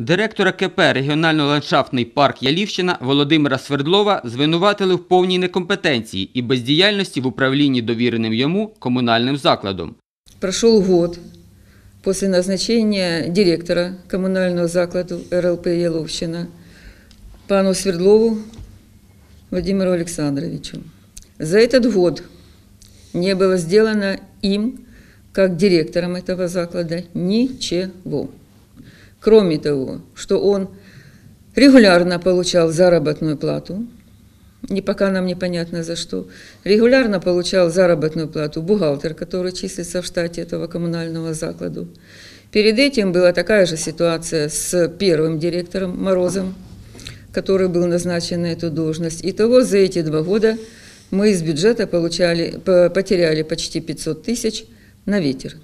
Директора КП регіонально-ландшафтний парк Ялівщина Володимира Свердлова звинуватили в повній некомпетенції і бездіяльності в управлінні довіреним йому комунальним закладом. Пройшов год після назначення директора комунального закладу РЛП Яловщина пану Свердлову Владимиру Олександровичу. За этот год не было сделано им, как директором этого заклада, ничего. Кроме того, что он регулярно получал заработную плату, не пока нам непонятно за что, регулярно получал заработную плату бухгалтер, который числится в штате этого коммунального заклада. Перед этим была такая же ситуация с первым директором Морозом, который был назначен на эту должность. Итого за эти два года мы из бюджета получали, потеряли почти 500 тысяч на ветер.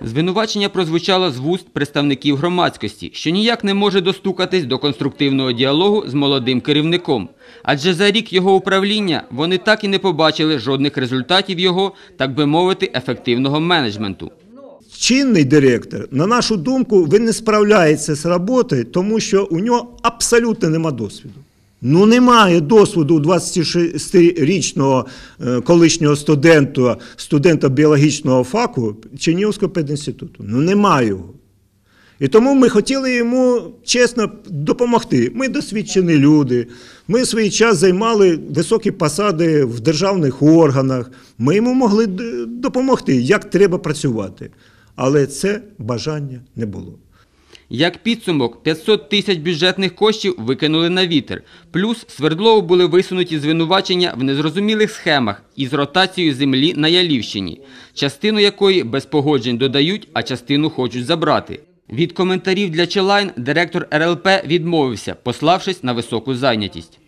Звинувачення прозвучало з вуст представників громадськості, що ніяк не може достукатись до конструктивного діалогу з молодим керівником, адже за рік його управління вони так і не побачили жодних результатів його, так би мовити, ефективного менеджменту. Чинний директор, на нашу думку, він не справляється з роботою, тому що у нього абсолютно нема досвіду. Ну, немає досвіду 26-річного е, колишнього студента, студента біологічного факу Чернігівського пединституту. Ну, немає його. І тому ми хотіли йому чесно допомогти. Ми досвідчені люди, ми в свій час займали високі посади в державних органах. Ми йому могли допомогти, як треба працювати. Але це бажання не було. Як підсумок, 500 тисяч бюджетних коштів викинули на вітер. Плюс Свердлову були висунуті звинувачення в незрозумілих схемах із ротацією землі на Ялівщині, частину якої без погоджень додають, а частину хочуть забрати. Від коментарів для Челайн директор РЛП відмовився, пославшись на високу зайнятість.